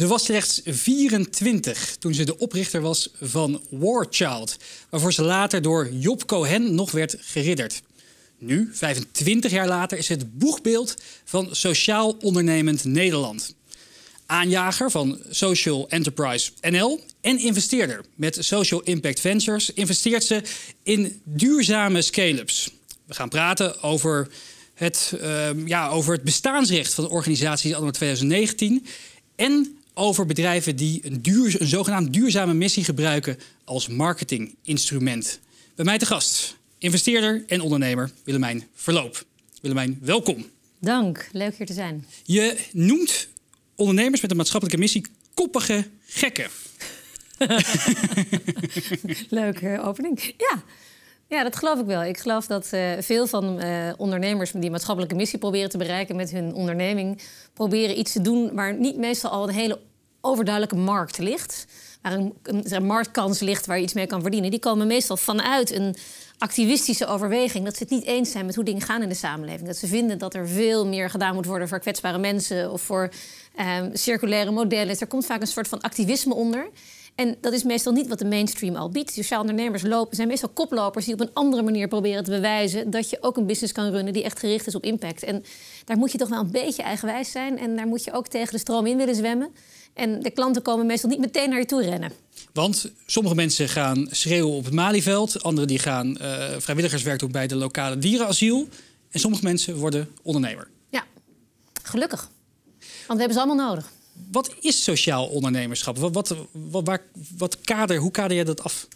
Ze was slechts 24 toen ze de oprichter was van War Child, waarvoor ze later door Job Cohen nog werd geridderd. Nu, 25 jaar later, is het boegbeeld van Sociaal Ondernemend Nederland. Aanjager van Social Enterprise NL en investeerder. Met Social Impact Ventures investeert ze in duurzame scale-ups. We gaan praten over het, ehm, ja, over het bestaansrecht van de organisatie anno 2019 en over bedrijven die een, duur, zogenaamd duurzame missie gebruiken als marketinginstrument. Bij mij te gast, investeerder en ondernemer Willemijn Verloop. Willemijn, welkom. Dank, leuk hier te zijn. Je noemt ondernemers met een maatschappelijke missie koppige gekken. Leuke opening. Ja, ja, dat geloof ik wel. Ik geloof dat eh, veel van eh, ondernemers die maatschappelijke missie proberen te bereiken met hun onderneming, proberen iets te doen waar niet meestal al een hele overduidelijke markt ligt. Waar een, een, marktkans ligt waar je iets mee kan verdienen. Die komen meestal vanuit een activistische overweging. Dat ze het niet eens zijn met hoe dingen gaan in de samenleving. Dat ze vinden dat er veel meer gedaan moet worden voor kwetsbare mensen of voor ehm, circulaire modellen. Dus er komt vaak een soort van activisme onder. En dat is meestal niet wat de mainstream al biedt. Sociaal ondernemers lopen, zijn meestal koplopers die op een andere manier proberen te bewijzen dat je ook een business kan runnen die echt gericht is op impact. En daar moet je toch wel een beetje eigenwijs zijn en daar moet je ook tegen de stroom in willen zwemmen. En de klanten komen meestal niet meteen naar je toe rennen. Want sommige mensen gaan schreeuwen op het Malieveld, anderen die gaan eh, vrijwilligerswerk doen bij de lokale dierenasiel. En sommige mensen worden ondernemer. Ja, gelukkig. Want we hebben ze allemaal nodig wat is sociaal ondernemerschap? Wat, wat, wat, waar, wat kader, hoe kader je dat af?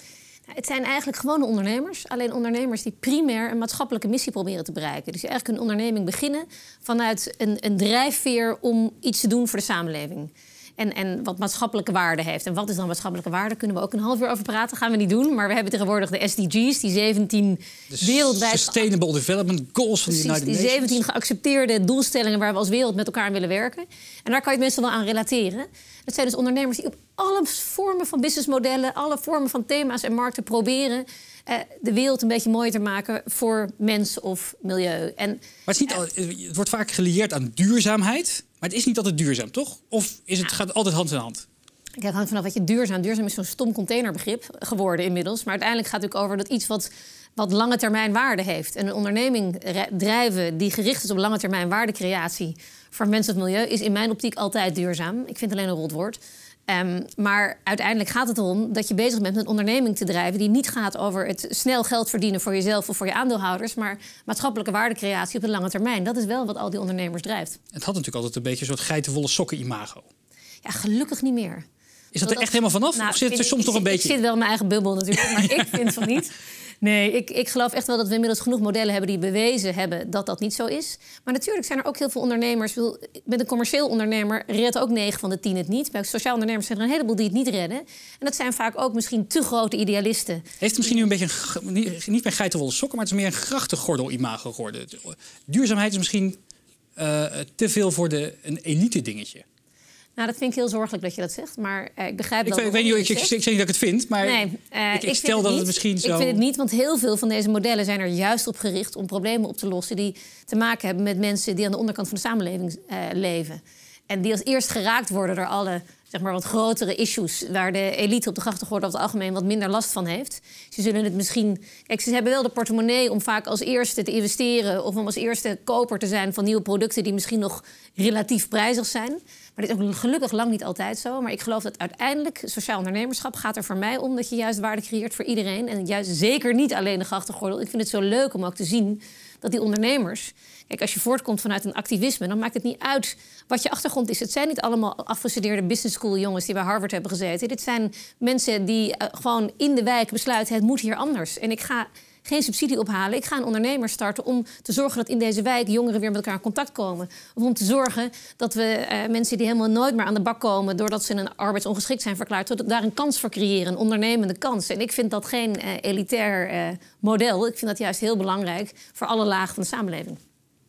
Nou, het zijn eigenlijk gewone ondernemers. Alleen ondernemers die primair een maatschappelijke missie proberen te bereiken. Dus eigenlijk een onderneming beginnen vanuit een, een drijfveer om iets te doen voor de samenleving. En, en wat maatschappelijke waarde heeft. En wat is dan maatschappelijke waarde? Kunnen we ook een half uur over praten. Gaan we niet doen. Maar we hebben tegenwoordig de SDG's, die 17 wereldwijde Sustainable Development Goals van de United Die 17 geaccepteerde doelstellingen waar we als wereld met elkaar aan willen werken. En daar kan je het mensen wel aan relateren. Dat zijn dus ondernemers die op alle vormen van businessmodellen, alle vormen van thema's en markten proberen eh, de wereld een beetje mooier te maken voor mens of milieu. En, maar het, eh, het wordt vaak gelieerd aan duurzaamheid. Maar het is niet altijd duurzaam, toch? Of is het, gaat het altijd hand in hand? Kijk, hangt vanaf wat je duurzaam... Duurzaam is zo'n stom containerbegrip geworden inmiddels. Maar uiteindelijk gaat het ook over dat iets wat, wat lange termijn waarde heeft. En een onderneming drijven die gericht is op lange termijn waardecreatie... voor mensen het milieu, is in mijn optiek altijd duurzaam. Ik vind alleen een rot woord. Ehm, maar uiteindelijk gaat het erom dat je bezig bent met een onderneming te drijven die niet gaat over het snel geld verdienen voor jezelf of voor je aandeelhouders, maar maatschappelijke waardecreatie op de lange termijn. Dat is wel wat al die ondernemers drijft. Het had natuurlijk altijd een beetje een soort geitenvolle sokken-imago. Ja, gelukkig niet meer. Is dat er echt helemaal vanaf? Nou, of zit het er soms toch een beetje? Ik zit wel mijn eigen bubbel natuurlijk, maar ik vind van niet. Nee, ik, ik geloof echt wel dat we inmiddels genoeg modellen hebben die bewezen hebben dat dat niet zo is. Maar natuurlijk zijn er ook heel veel ondernemers. Met een commercieel ondernemer redt ook 9 van de 10 het niet. Bij sociaal ondernemers zijn er een heleboel die het niet redden. En dat zijn vaak ook misschien te grote idealisten. Heeft het misschien nu een beetje, niet, niet meer geitenwolle sokken, maar het is meer een grachtengordel-imago geworden. Duurzaamheid is misschien eh, te veel voor de, een elite dingetje. Nou, dat vind ik heel zorgelijk dat je dat zegt, maar eh, ik begrijp ik dat. Weet, ik weet niet, of ik, ik, zeg dat ik het vind, maar nee, ik, stel eh, dat het, misschien zo... Ik vind het niet, want heel veel van deze modellen zijn er juist op gericht... om problemen op te lossen die te maken hebben met mensen... die aan de onderkant van de samenleving eh, leven. En die als eerst geraakt worden door alle zeg maar, wat grotere issues... waar de elite op de grachtengordel of het algemeen wat minder last van heeft. Ze zullen het misschien... Kijk, ze hebben wel de portemonnee om vaak als eerste te investeren... of om als eerste koper te zijn van nieuwe producten... die misschien nog relatief prijzig zijn. Maar dit is ook gelukkig lang niet altijd zo. Maar ik geloof dat uiteindelijk sociaal ondernemerschap gaat er voor mij om... dat je juist waarde creëert voor iedereen. En juist zeker niet alleen de grachtengordel. Ik vind het zo leuk om ook te zien dat die ondernemers. Kijk, als je voortkomt vanuit een activisme, dan maakt het niet uit wat je achtergrond is. Het zijn niet allemaal afgestudeerde business school jongens die bij Harvard hebben gezeten. Dit zijn mensen die eh, gewoon in de wijk besluiten: het moet hier anders. En ik ga geen subsidie ophalen. Ik ga een ondernemer starten om te zorgen dat in deze wijk jongeren weer met elkaar in contact komen. Of om te zorgen dat we eh, mensen die helemaal nooit meer aan de bak komen doordat ze een arbeidsongeschikt zijn verklaard, dat daar een kans voor creëren, een ondernemende kans. En ik vind dat geen eh, elitair eh, model. Ik vind dat juist heel belangrijk voor alle lagen van de samenleving.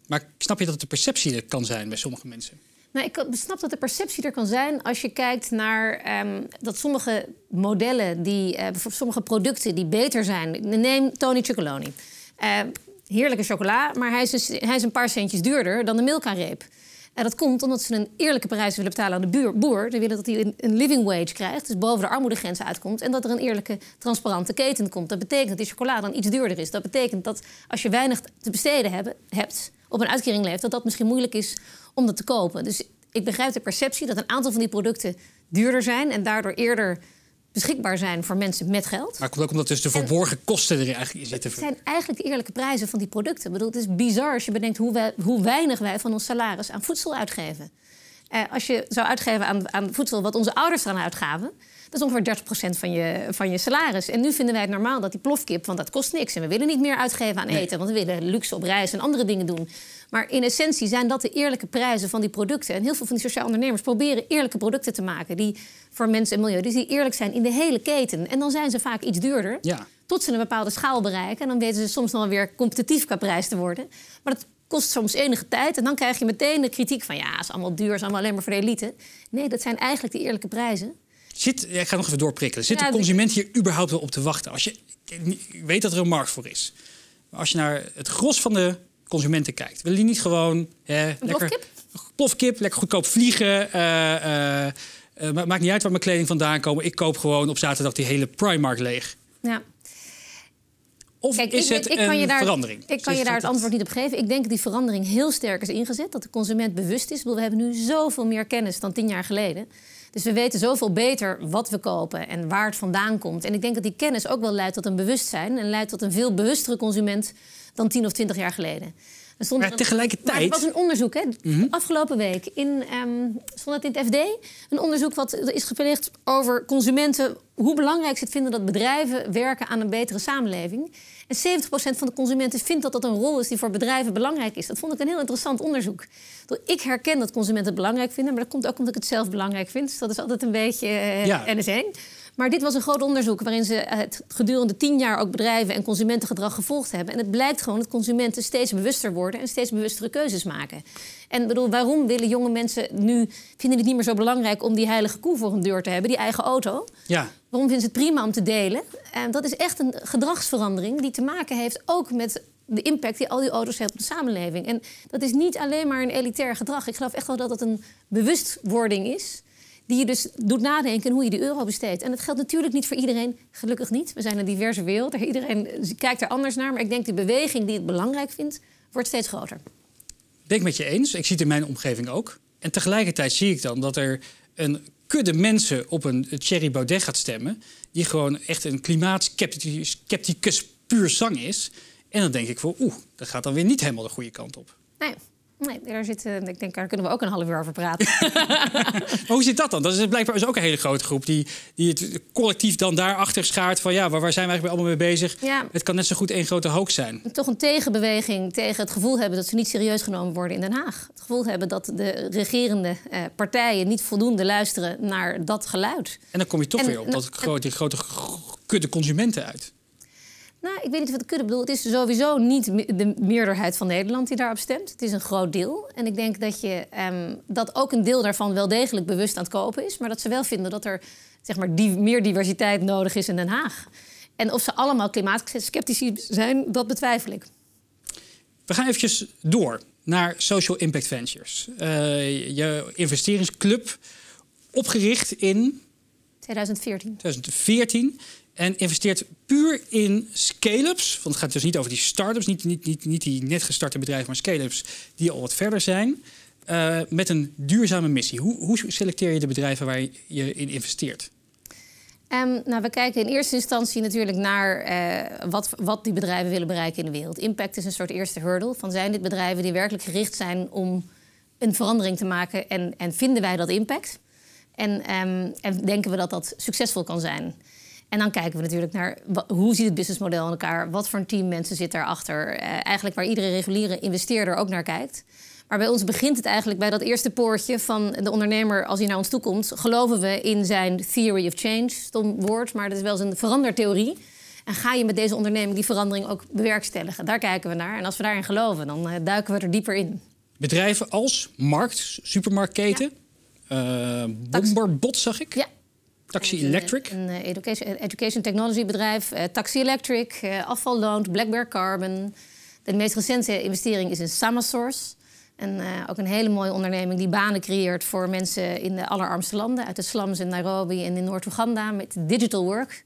Maar snap je dat het de perceptie kan zijn bij sommige mensen? Nou, ik snap dat de perceptie er kan zijn als je kijkt naar ehm, dat sommige modellen, die, eh, sommige producten die beter zijn. Neem Tony Chocoloni. Ehm, heerlijke chocola, maar hij is, dus- hij is een paar centjes duurder dan de Milka-reep. En dat komt omdat ze een eerlijke prijs willen betalen aan de boer. Ze willen dat hij een, living wage krijgt, dus boven de armoedegrens uitkomt. En dat er een eerlijke, transparante keten komt. Dat betekent dat die chocola dan iets duurder is. Dat betekent dat als je weinig te besteden hebt, op een uitkering leeft, dat dat misschien moeilijk is om dat te kopen. Dus ik begrijp de perceptie dat een aantal van die producten duurder zijn en daardoor eerder beschikbaar zijn voor mensen met geld. Maar het komt ook omdat dus de verborgen kosten erin eigenlijk zitten. Het zijn eigenlijk de eerlijke prijzen van die producten. Ik bedoel, het is bizar als je bedenkt hoe, hoe weinig wij van ons salaris aan voedsel uitgeven. Eh, als je zou uitgeven aan, aan voedsel wat onze ouders eraan uitgaven... dat is ongeveer 30% van je, van je salaris. En nu vinden wij het normaal dat die plofkip, want dat kost niks... en we willen niet meer uitgeven aan eten, want we willen luxe op reis en andere dingen doen. Maar in essentie zijn dat de eerlijke prijzen van die producten. En heel veel van die sociaal ondernemers proberen eerlijke producten te maken... die voor mensen en milieu, dus die eerlijk zijn in de hele keten. En dan zijn ze vaak iets duurder... tot ze een bepaalde schaal bereiken. En dan weten ze soms dan weer competitief qua prijs te worden. Maar dat kost soms enige tijd. En dan krijg je meteen de kritiek van ja, is allemaal duur, is allemaal alleen maar voor de elite. Nee, dat zijn eigenlijk de eerlijke prijzen. Zit, ik ga nog even doorprikkelen. Zit ja, de consument hier überhaupt wel op te wachten? Als je ik weet dat er een markt voor is. Maar als je naar het gros van de consumenten kijkt, willen die niet gewoon lekker plofkip? plofkip, lekker goedkoop vliegen. Eh, eh, eh, maakt niet uit waar mijn kleding vandaan komt. Ik koop gewoon op zaterdag die hele Primark leeg. Ja. Of Kijk, is ik, het ik, kan je daar, verandering? Ik kan je daar het antwoord niet op geven. Ik denk dat die verandering heel sterk is ingezet. Dat de consument bewust is. We hebben nu zoveel meer kennis dan tien jaar geleden. Dus we weten zoveel beter wat we kopen en waar het vandaan komt. En ik denk dat die kennis ook wel leidt tot een bewustzijn. En leidt tot een veel bewustere consument dan tien of twintig jaar geleden maar er, tegelijkertijd... Maar er was een onderzoek, hè, mhm. afgelopen week. In, um, stond het in het FD? Een onderzoek wat is gepleegd over consumenten... hoe belangrijk ze het vinden dat bedrijven werken aan een betere samenleving. En 70% van de consumenten vindt dat dat een rol is... die voor bedrijven belangrijk is. Dat vond ik een heel interessant onderzoek. Ik herken dat consumenten het belangrijk vinden... maar dat komt ook omdat ik het zelf belangrijk vind. Dus dat is altijd een beetje uh, ja. ns maar dit was een groot onderzoek waarin ze eh, het gedurende tien jaar ook bedrijven en consumentengedrag gevolgd hebben. En het blijkt gewoon dat consumenten steeds bewuster worden en steeds bewustere keuzes maken. En bedoel, waarom willen jonge mensen nu, vinden het niet meer zo belangrijk om die heilige koe voor hun deur te hebben, die eigen auto? Ja. Waarom vinden ze het prima om te delen? En dat is echt een gedragsverandering die te maken heeft ook met de impact die al die auto's hebben op de samenleving. En dat is niet alleen maar een elitair gedrag. Ik geloof echt wel dat het een bewustwording is die je dus doet nadenken hoe je die euro besteedt. En dat geldt natuurlijk niet voor iedereen, gelukkig niet. We zijn een diverse wereld, iedereen kijkt er anders naar. Maar ik denk de beweging die het belangrijk vindt, wordt steeds groter. Ben ik met je eens. Ik zie het in mijn omgeving ook. En tegelijkertijd zie ik dan dat er een kudde mensen op een Thierry Baudet gaat stemmen... die gewoon echt een klimaatskepticus puur zang is. En dan denk ik van, oeh, dat gaat dan weer niet helemaal de goede kant op. Nee. Nee, daar ik denk, daar kunnen we ook een half uur over praten. hoe zit dat dan? Dat is dus blijkbaar ook een hele grote groep die, die het collectief dan daarachter schaart van ja, waar, waar zijn wij eigenlijk allemaal mee bezig? Het kan net zo goed één grote hoax zijn. Toch een tegenbeweging tegen het gevoel hebben dat ze niet serieus genomen worden in Den Haag. Het gevoel hebben dat de regerende eh, partijen niet voldoende luisteren naar dat geluid. En dan kom je toch weer op dat, grote, die grote kudde consumenten uit. Nou, ik weet niet wat ik bedoel. Het is sowieso niet de meerderheid van Nederland die daarop stemt. Het is een groot deel. En ik denk dat, je, ehm, dat ook een deel daarvan wel degelijk bewust aan het kopen is. Maar dat ze wel vinden dat er zeg maar, die, meer diversiteit nodig is in Den Haag. En of ze allemaal sceptici zijn, dat betwijfel ik. We gaan eventjes door naar Social Impact Ventures. Eh, je investeringsclub opgericht in... 2014. 2014. En investeert puur in scale-ups. Want het gaat dus niet over die start-ups, niet, niet, niet, niet die net gestarte bedrijven, maar scale-ups die al wat verder zijn. Eh, met een duurzame missie. Hoe, hoe, selecteer je de bedrijven waar je in investeert? Ehm, nou, we kijken in eerste instantie natuurlijk naar eh, wat, wat die bedrijven willen bereiken in de wereld. Impact is een soort eerste hurdle. Van zijn dit bedrijven die werkelijk gericht zijn om een verandering te maken en, en vinden wij dat impact? En, ehm, en denken we dat dat succesvol kan zijn? En dan kijken we natuurlijk naar hoe ziet het businessmodel in elkaar, wat voor een team mensen zit daarachter. Uh, eigenlijk waar iedere reguliere investeerder ook naar kijkt. Maar bij ons begint het eigenlijk bij dat eerste poortje van de ondernemer als hij naar ons toe komt. Geloven we in zijn theory of change, stom woord, maar dat is wel zijn verandertheorie. En ga je met deze onderneming die verandering ook bewerkstelligen? Daar kijken we naar. En als we daarin geloven, dan eh, duiken we er dieper in. Bedrijven als markt, supermarktketen, ja. uh, eh, bomberbot zag ik. Ja, Taxi Electric? Een, eh, education, eh, education technology bedrijf. Eh, Taxi Electric, uh, afvalloont, Black Bear Carbon. De meest recente investering is in Samasource. En ook een hele mooie onderneming die banen creëert voor mensen in de allerarmste landen. Uit de slums in Nairobi en in Noord-Oeganda met digital work.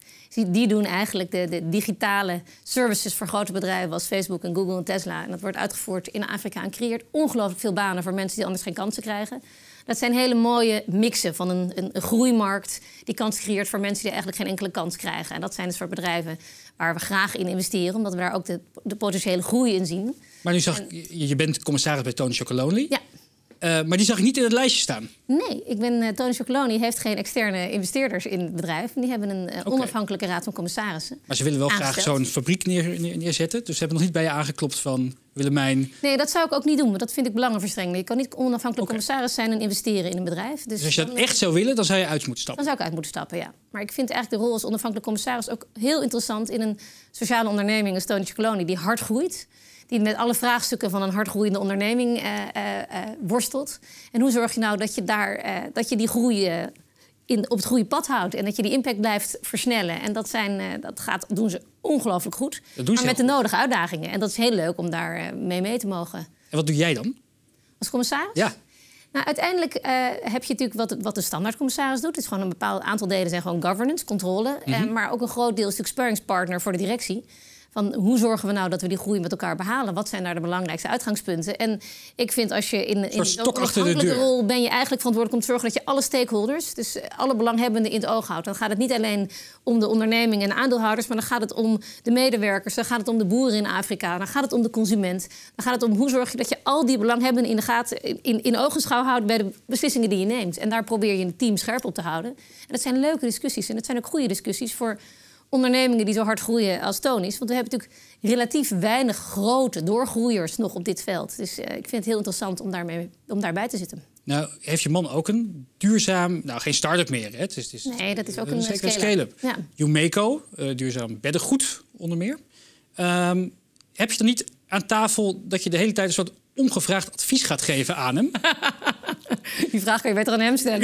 Die doen eigenlijk de, de, digitale services voor grote bedrijven als Facebook en Google en Tesla. En dat wordt uitgevoerd in Afrika en creëert ongelooflijk veel banen voor mensen die anders geen kansen krijgen. Dat zijn hele mooie mixen van een, een, groeimarkt die kans creëert voor mensen die eigenlijk geen enkele kans krijgen. En dat zijn dus soort bedrijven waar we graag in investeren, omdat we daar ook de, de potentiële groei in zien. Maar nu zag ik, je bent commissaris bij Tony Chocolonely. Ja. Eh, maar die zag ik niet in het lijstje staan. Nee, ik ben, eh, Tony Chocoloni heeft geen externe investeerders in het bedrijf. Die hebben een eh, onafhankelijke raad van commissarissen. Maar ze willen wel graag zo'n fabriek neer, neerzetten. Dus ze hebben nog niet bij je aangeklopt van... Willemijn. Nee, dat zou ik ook niet doen, maar dat vind ik belangenverstrengeling. Je kan niet onafhankelijk commissaris zijn en investeren in een bedrijf. Dus, dus als je dat echt zou willen, dan zou je uit moeten stappen. Dan zou ik uit moeten stappen, ja. Maar ik vind eigenlijk de rol als onafhankelijk commissaris ook heel interessant in een sociale onderneming, een Stonische kolonie, die hard groeit die met alle vraagstukken van een hardgroeiende onderneming eh, eh, eh, worstelt. En hoe zorg je nou dat je, daar, dat je die groei in, op het goede pad houdt. En dat je die impact blijft versnellen. En dat, zijn, eh, dat gaat, doen ze ongelooflijk goed. maar met de nodige uitdagingen. En dat is heel leuk om daar eh, mee mee te mogen. En wat doe jij dan? Als commissaris? Ja. Nou, uiteindelijk eh, heb je natuurlijk wat, wat de standaardcommissaris doet. Het is gewoon een bepaald aantal delen zijn gewoon governance, controle. Mhm. maar ook een groot deel is natuurlijk sparringspartner voor de directie van hoe zorgen we nou dat we die groei met elkaar behalen? Wat zijn daar de belangrijkste uitgangspunten? En ik vind als je in, in de rol ben je eigenlijk verantwoordelijk om te zorgen dat je alle stakeholders, dus alle belanghebbenden in het oog houdt. Dan gaat het niet alleen om de onderneming en aandeelhouders, maar dan gaat het om de medewerkers, dan gaat het om de boeren in Afrika, dan gaat het om de consument, dan gaat het om hoe zorg je dat je al die belanghebbenden in de gaten, in, in oogenschouw houdt bij de beslissingen die je neemt. En daar probeer je een team scherp op te houden. En dat zijn leuke discussies en dat zijn ook goede discussies voor ondernemingen die zo hard groeien als Tonisch. Want we hebben natuurlijk relatief weinig grote doorgroeiers nog op dit veld. Dus eh, ik vind het heel interessant om, daarmee, om daarbij te zitten. Nou, heeft je man ook een duurzaam... Nou, geen start-up meer, hè? Het is, het is, nee, dat is ook een, zeker scale-up. Scale ja. Eh, duurzaam beddengoed onder meer. Ehm, heb je dan niet aan tafel dat je de hele tijd een soort ongevraagd advies gaat geven aan hem. Die vraag kun je beter aan hem stellen.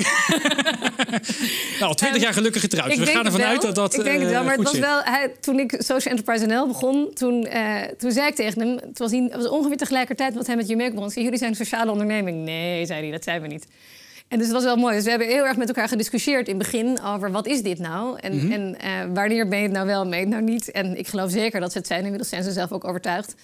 nou, al ehm, jaar gelukkig getrouwd. we gaan ervan uit dat dat. Ik denk het wel, eh, maar het was wel. Hij, toen ik Social Enterprise NL begon, toen, eh, toen zei ik tegen hem. Het was, was ongeveer tegelijkertijd wat hij met je begon. Zei, jullie zijn een sociale onderneming. Nee, zei hij, dat zijn we niet. En dus het was wel mooi. Dus we hebben heel erg met elkaar gediscussieerd in het begin over wat is dit nou? En, mhm. en eh, wanneer ben je het nou wel en je het nou niet? En ik geloof zeker dat ze het zijn. Inmiddels zijn ze zelf ook overtuigd.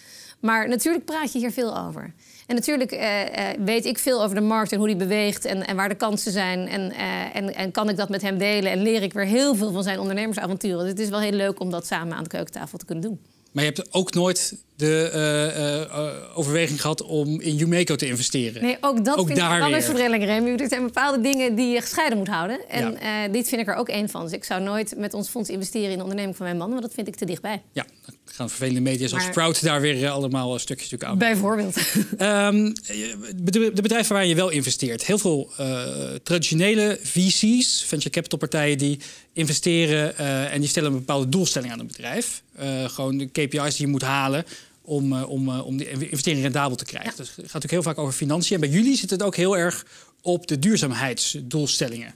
Maar natuurlijk praat je hier veel over. En natuurlijk eh, eh, weet ik veel over de markt en hoe die beweegt en, en waar de kansen zijn. En, eh, en, en, kan ik dat met hem delen en leer ik weer heel veel van zijn ondernemersavonturen. Dus het is wel heel leuk om dat samen aan de keukentafel te kunnen doen. Maar je hebt ook nooit de overweging gehad om in Jumeco te investeren. Nee, ook dat vind daar ik wel een verdeling, Remy. Er zijn bepaalde dingen die je gescheiden moet houden. En dit vind ik er ook één van. Dus ik zou nooit met ons fonds investeren in de onderneming van mijn man, want dat vind ik te dichtbij. Ja, gaan vervelende media zoals Sprout daar weer eh, allemaal eh, stukjes natuurlijk aan. Bijvoorbeeld. Um, de bedrijven waar je wel investeert. Heel veel eh, traditionele VC's, venture capital partijen, die investeren en die stellen een bepaalde doelstelling aan een bedrijf. gewoon de KPI's die je moet halen om, om, om die investering rendabel te krijgen. Ja. Dus het gaat natuurlijk heel vaak over financiën. En bij jullie zit het ook heel erg op de duurzaamheidsdoelstellingen.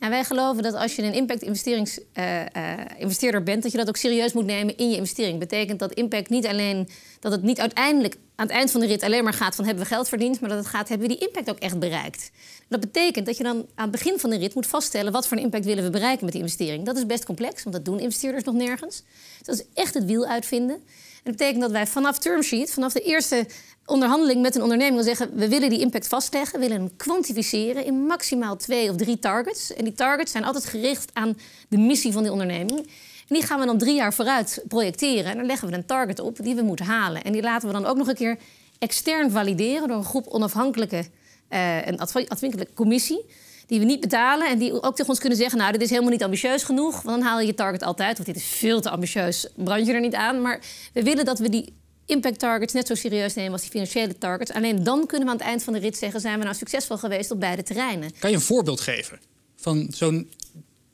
Nou, wij geloven dat als je een impact-investeerder eh, eh, bent, dat je dat ook serieus moet nemen in je investering. Betekent dat impact niet alleen dat het niet uiteindelijk aan het eind van de rit alleen maar gaat van hebben we geld verdiend, maar dat het gaat hebben we die impact ook echt bereikt. Dat betekent dat je dan aan het begin van de rit moet vaststellen wat voor een impact willen we bereiken met die investering. Dat is best complex, want dat doen investeerders nog nergens. Dus dat is echt het wiel uitvinden dat betekent dat wij vanaf termsheet, vanaf de eerste onderhandeling met een onderneming, zeggen: we willen die impact vastleggen, willen hem kwantificeren in maximaal twee of drie targets. En die targets zijn altijd gericht aan de missie van die onderneming. En die gaan we dan drie jaar vooruit projecteren. En dan leggen we een target op die we moeten halen. En die laten we dan ook nog een keer extern valideren door een groep onafhankelijke, uh, een advinkelijke commissie die we niet betalen en die ook tegen ons kunnen zeggen... nou, dit is helemaal niet ambitieus genoeg, want dan haal je je target altijd. Want dit is veel te ambitieus, brand je er niet aan. Maar we willen dat we die impact targets net zo serieus nemen als die financiële targets. Alleen dan kunnen we aan het eind van de rit zeggen... zijn we nou succesvol geweest op beide terreinen. Kan je een voorbeeld geven van zo'n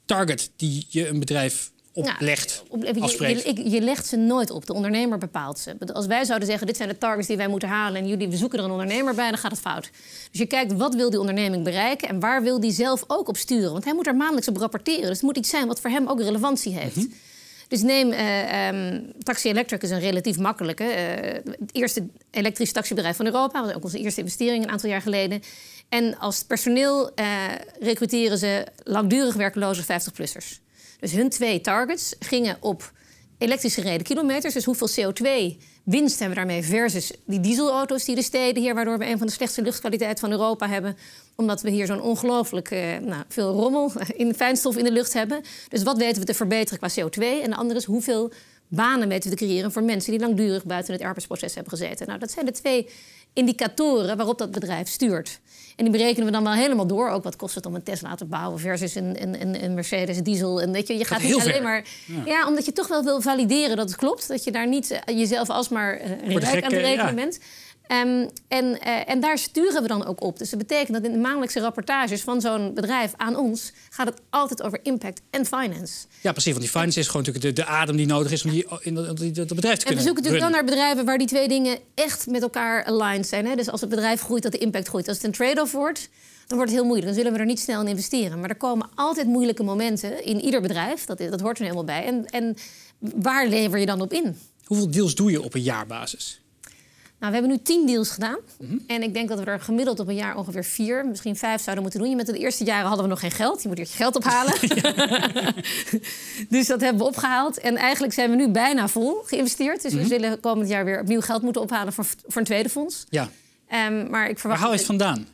target die je een bedrijf nou, je, je, legt ze nooit op. De ondernemer bepaalt ze. Als wij zouden zeggen, dit zijn de targets die wij moeten halen... en jullie, we zoeken er een ondernemer bij, dan gaat het fout. Dus je kijkt, wat wil die onderneming bereiken... en waar wil die zelf ook op sturen? Want hij moet er maandelijks op rapporteren. Dus het moet iets zijn wat voor hem ook relevantie heeft. Mhm. Dus neem eh, ehm, Taxi Electric is een relatief makkelijke. Eh, het eerste elektrische taxibedrijf van Europa. was ook onze eerste investering een aantal jaar geleden. En als personeel uh, recruteren ze langdurig werkloze 50-plussers. Dus hun twee targets gingen op elektrisch gereden kilometers. Dus hoeveel CO2 winst hebben we daarmee versus die dieselauto's die de steden hier... waardoor we een van de slechtste luchtkwaliteit van Europa hebben... omdat we hier zo'n ongelooflijk eh, nou, veel rommel in fijnstof in de lucht hebben. Dus wat weten we te verbeteren qua CO2? En de andere is hoeveel banen weten we te creëren voor mensen... die langdurig buiten het arbeidsproces hebben gezeten. Nou, dat zijn de twee indicatoren waarop dat bedrijf stuurt. En die berekenen we dan wel helemaal door. Ook wat kost het om een Tesla te bouwen versus een, een, een Mercedes diesel. En weet je, je gaat niet alleen maar. Ja. omdat je toch wel wil valideren dat het klopt. Dat je daar niet eh, jezelf alsmaar uh, rijk aan de rekening bent. Ehm, en, eh, en daar sturen we dan ook op. Dus dat betekent dat in de maandelijkse rapportages van zo'n bedrijf aan ons gaat het altijd over impact en finance. Ja, precies. Want die finance is gewoon natuurlijk de, adem die nodig is om die, in dat, bedrijf te kunnen kunnen. En we zoeken natuurlijk dan naar bedrijven waar die twee dingen echt met elkaar aligned zijn. Hè? Dus als het bedrijf groeit, dat de impact groeit. Als het een trade-off wordt, dan wordt het heel moeilijk. Dan zullen we er niet snel in investeren. Maar er komen altijd moeilijke momenten in ieder bedrijf. Dat, dat hoort er helemaal bij. En, en waar lever je dan op in? Hoeveel deals doe je op een jaarbasis? Nou, we hebben nu tien deals gedaan. En ik denk dat we er gemiddeld op een jaar ongeveer vier, misschien vijf zouden moeten doen. Je met de eerste jaren hadden we nog geen geld. Je moet eerst je geld ophalen. dus dat hebben we opgehaald. En eigenlijk zijn we nu bijna vol geïnvesteerd. Dus we mhm. zullen komend jaar weer opnieuw geld moeten ophalen voor, voor een tweede fonds. Ja. Ehm, maar ik verwacht. Waar haal je het vandaan?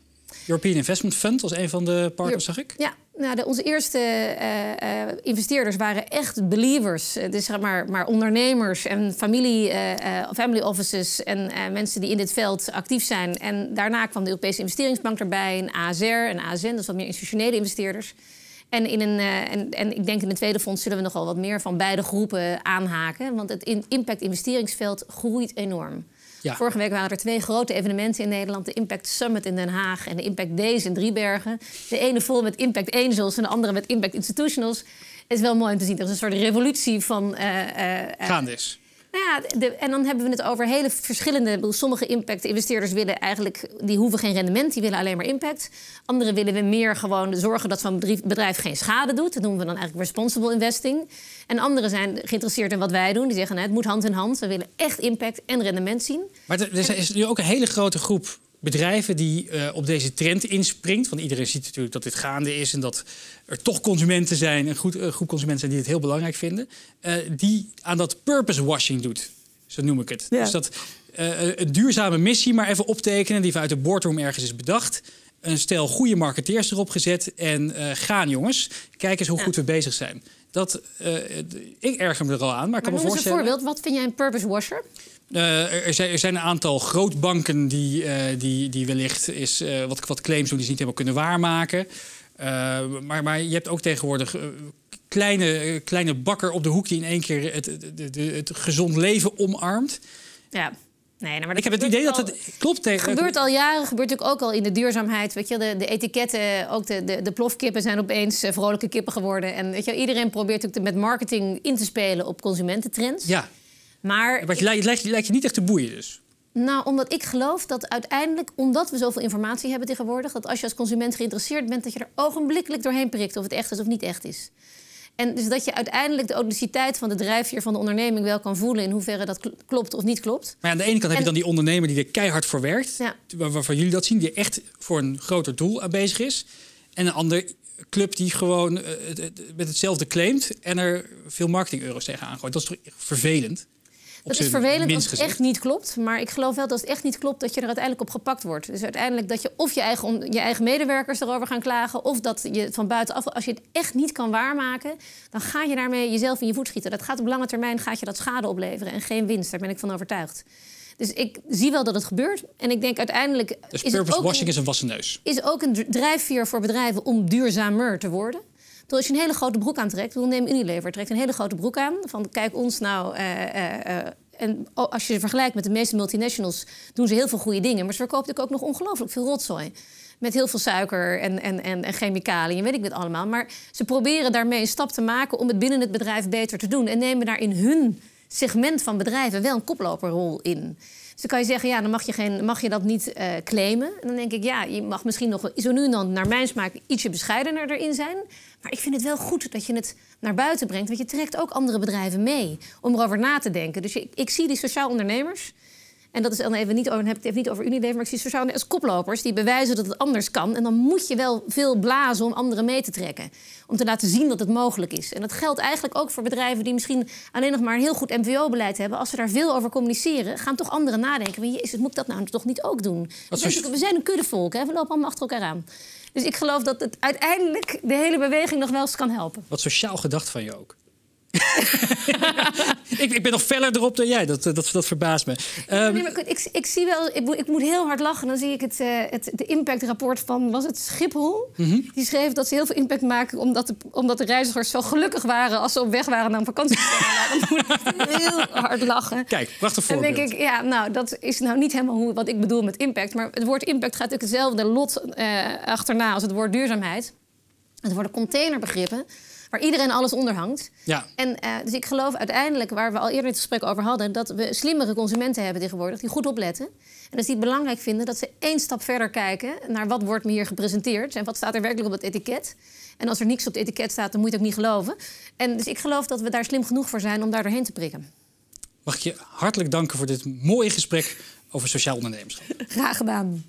European Investment Fund als een van de partners, zag ik. Ja, nou, de, onze eerste eh, eh, investeerders waren echt believers. Eh, dus zeg maar, maar ondernemers en familie, family offices en mensen die in dit veld actief zijn. En daarna kwam de Europese Investeringsbank erbij, een ASR, en ASN, dat wat meer institutionele investeerders. En, in een, en, en ik denk in het tweede fonds zullen we nogal wat meer van beide groepen aanhaken. Want het impact-investeringsveld groeit enorm. Vorige week waren er twee grote evenementen in Nederland. De Impact Summit in Den Haag en de Impact Days in Driebergen. De ene vol met Impact Angels en de andere met Impact Institutionals. Het is wel mooi om te zien. Er is een soort revolutie van... Uh, Gaande is. Nou ja, en dan hebben we het over hele verschillende. sommige impact-investeerders willen eigenlijk, die hoeven geen rendement, die willen alleen maar impact. Anderen willen we meer gewoon zorgen dat zo'n bedrijf, bedrijf geen schade doet. Dat noemen we dan eigenlijk responsible investing. En anderen zijn geïnteresseerd in wat wij doen. Die zeggen, nou, het moet hand in hand. We willen echt impact en rendement zien. Maar er is nu ook een hele grote groep bedrijven die eh, op deze trend inspringt. Want iedereen ziet natuurlijk dat dit gaande is en dat er toch consumenten zijn, een goed, een groep consumenten zijn die het heel belangrijk vinden. Eh, die aan dat purpose washing doet, zo noem ik het. Dus dat uh, een duurzame missie maar even optekenen, die vanuit de boardroom ergens is bedacht. Een stel goede marketeers erop gezet en gaan jongens, kijk eens hoe goed we bezig zijn. Dat, ik erger me er al aan, maar, ik kan me voorstellen... een voorbeeld, wat vind jij een purpose washer? Eh, er, zijn, een aantal grootbanken die, eh, die, die wellicht is, eh, wat, wat claims doen die ze niet helemaal kunnen waarmaken. maar, maar je hebt ook tegenwoordig kleine, kleine bakker op de hoek die in één keer het, het, het, gezond leven omarmt. Ja. Nee, nou, maar ik heb het idee dat het klopt tegen. Het gebeurt al jaren, gebeurt natuurlijk ook al in de duurzaamheid. Weet je, de, de etiketten, ook de, de, de, plofkippen zijn opeens vrolijke kippen geworden. En weet je, iedereen probeert natuurlijk met marketing in te spelen op consumententrends. Ja. Maar, maar je, lijkt, je niet echt te boeien dus? Nou, omdat ik geloof dat uiteindelijk, omdat we zoveel informatie hebben tegenwoordig, dat als je als consument geïnteresseerd bent, dat je er ogenblikkelijk doorheen prikt of het echt is of niet echt is. En dus dat je uiteindelijk de authenticiteit van de drijfveer van de onderneming wel kan voelen in hoeverre dat klopt of niet klopt. Maar aan de ene kant heb je dan die ondernemer die er keihard voor werkt, ja. waarvan jullie dat zien, die echt voor een groter doel bezig is. En een ander club die gewoon eh, met hetzelfde claimt en er veel marketing euro's tegenaan gooit. Dat is toch vervelend? dat is vervelend als het echt niet klopt. Maar ik geloof wel dat als het echt niet klopt, dat je er uiteindelijk op gepakt wordt. Dus uiteindelijk dat je of je eigen, je eigen medewerkers erover gaan klagen. of dat je van buitenaf, als je het echt niet kan waarmaken. dan ga je daarmee jezelf in je voet schieten. Dat gaat op lange termijn gaat je dat schade opleveren en geen winst. Daar ben ik van overtuigd. Dus ik zie wel dat het gebeurt. En ik denk uiteindelijk. Dus is purpose washing is een wassen neus. Is ook een drijfveer voor bedrijven om duurzamer te worden. Terwijl als je een hele grote broek aantrekt, dan neem Unilever, trekt een hele grote broek aan. Van kijk ons nou. Eh, eh, eh, en als je vergelijkt met de meeste multinationals, doen ze heel veel goede dingen. Maar ze verkopen ook nog ongelooflijk veel rotzooi met heel veel suiker en, en, en, en chemicaliën, weet ik het allemaal. Maar ze proberen daarmee een stap te maken om het binnen het bedrijf beter te doen. En nemen daar in hun segment van bedrijven wel een koploperrol in. Dus dan kan je zeggen, ja, dan mag je, geen, mag je dat niet eh, claimen. En dan denk ik, ja, je mag misschien nog zo nu en dan naar mijn smaak ietsje bescheidener erin zijn. Maar ik vind het wel goed dat je het naar buiten brengt. Want je trekt ook andere bedrijven mee om erover na te denken. Dus ik zie die sociaal ondernemers en dat is dan even niet over, heb ik niet over Unilever, maar ik zie sociaal als koplopers die bewijzen dat het anders kan. En dan moet je wel veel blazen om anderen mee te trekken. Om te laten zien dat het mogelijk is. En dat geldt eigenlijk ook voor bedrijven die misschien alleen nog maar een heel goed MVO-beleid hebben. Als ze daar veel over communiceren, gaan toch anderen nadenken. moet ik dat nou toch niet ook doen? Dus we zijn een kuddevolk, hè? we lopen allemaal achter elkaar aan. Dus ik geloof dat het uiteindelijk de hele beweging nog wel eens kan helpen. Wat sociaal gedacht van je ook. ik, ik, ben nog feller erop dan jij. Dat, eh, dat, dat verbaast me. Ehm, ik, ik, zie wel, ik, ik, moet heel hard lachen. Dan zie ik het, eh, het de impactrapport van, was het Schiphol? Mhm. Die schreef dat ze heel veel impact maken... Omdat de, omdat de reizigers zo gelukkig waren als ze op weg waren naar een vakantie. Nou, dan moet ik heel hard lachen. Kijk, prachtig voorbeeld. En dan denk ik, ja, nou, dat is nou niet helemaal hoe, wat ik bedoel met impact. Maar het woord impact gaat natuurlijk hetzelfde lot eh, achterna als het woord duurzaamheid. Het worden containerbegrippen waar iedereen alles onder hangt. Ja. En, eh, dus ik geloof uiteindelijk, waar we al eerder het gesprek over hadden, dat we slimmere consumenten hebben tegenwoordig die goed opletten. En dat dus die het belangrijk vinden dat ze één stap verder kijken naar wat wordt me hier gepresenteerd en wat staat er werkelijk op het etiket. En als er niks op het etiket staat, dan moet je het ook niet geloven. En dus ik geloof dat we daar slim genoeg voor zijn om daar doorheen te prikken. Mag ik je hartelijk danken voor dit mooie gesprek over sociaal ondernemerschap. Graag gedaan.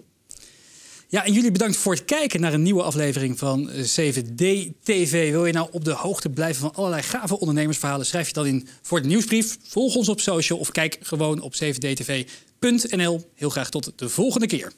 Ja, en jullie bedankt voor het kijken naar een nieuwe aflevering van 7D eh, TV. Wil je nou op de hoogte blijven van allerlei gave ondernemersverhalen? Schrijf je dan in voor de nieuwsbrief. Volg ons op social of kijk gewoon op 7dtv.nl. Heel graag tot de volgende keer.